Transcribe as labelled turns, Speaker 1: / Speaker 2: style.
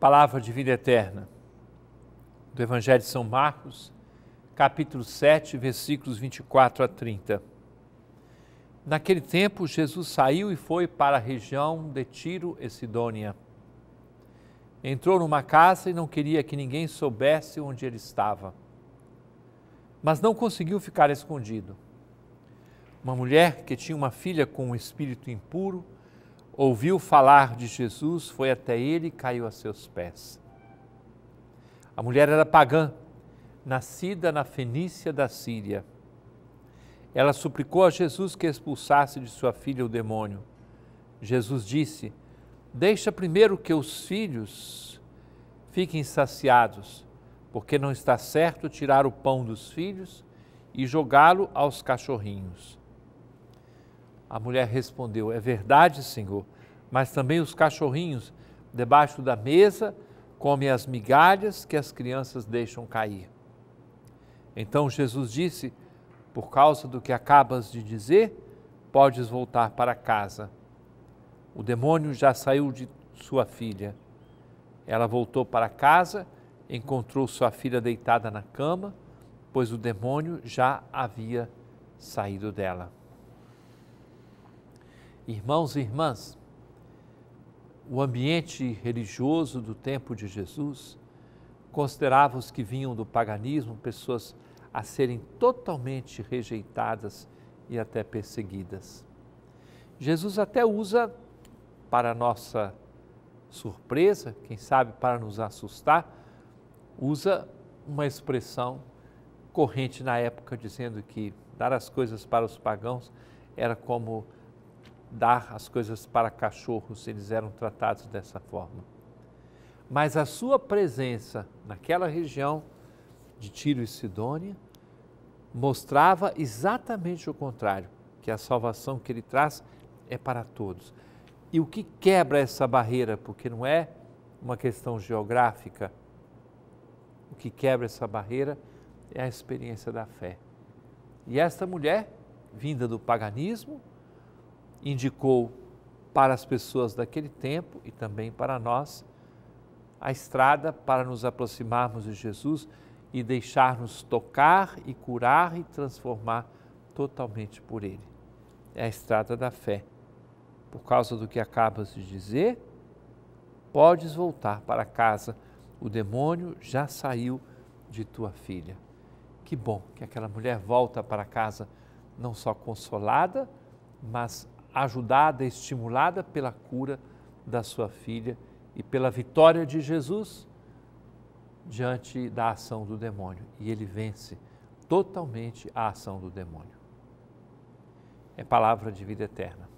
Speaker 1: palavra de vida eterna, do Evangelho de São Marcos, capítulo 7, versículos 24 a 30. Naquele tempo, Jesus saiu e foi para a região de Tiro e Sidônia. Entrou numa casa e não queria que ninguém soubesse onde ele estava. Mas não conseguiu ficar escondido. Uma mulher que tinha uma filha com um espírito impuro ouviu falar de Jesus, foi até ele e caiu a seus pés. A mulher era pagã, nascida na Fenícia da Síria. Ela suplicou a Jesus que expulsasse de sua filha o demônio. Jesus disse: Deixa primeiro que os filhos fiquem saciados, porque não está certo tirar o pão dos filhos e jogá-lo aos cachorrinhos. A mulher respondeu: É verdade, Senhor, mas também os cachorrinhos debaixo da mesa comem as migalhas que as crianças deixam cair. Então Jesus disse: Por causa do que acabas de dizer, podes voltar para casa. O demônio já saiu de sua filha. Ela voltou para casa, encontrou sua filha deitada na cama, pois o demônio já havia saído dela. Irmãos e irmãs, o ambiente religioso do tempo de Jesus considerava os que vinham do paganismo pessoas a serem totalmente rejeitadas e até perseguidas. Jesus até usa, para nossa surpresa, quem sabe para nos assustar, usa uma expressão corrente na época dizendo que dar as coisas para os pagãos era como dar as coisas para cachorros, eles eram tratados dessa forma. Mas a sua presença naquela região de Tiro e Sidônia mostrava exatamente o contrário, que a salvação que ele traz é para todos. E o que quebra essa barreira, porque não é uma questão geográfica, o que quebra essa barreira é a experiência da fé. E esta mulher, vinda do paganismo, indicou para as pessoas daquele tempo e também para nós a estrada para nos aproximarmos de Jesus e deixar-nos tocar e curar e transformar totalmente por Ele. É a estrada da fé. Por causa do que acabas de dizer, podes voltar para casa. O demônio já saiu de tua filha. Que bom que aquela mulher volta para casa não só consolada, mas ajudada, estimulada pela cura da sua filha e pela vitória de Jesus diante da ação do demônio. E ele vence totalmente a ação do demônio. É palavra de vida eterna.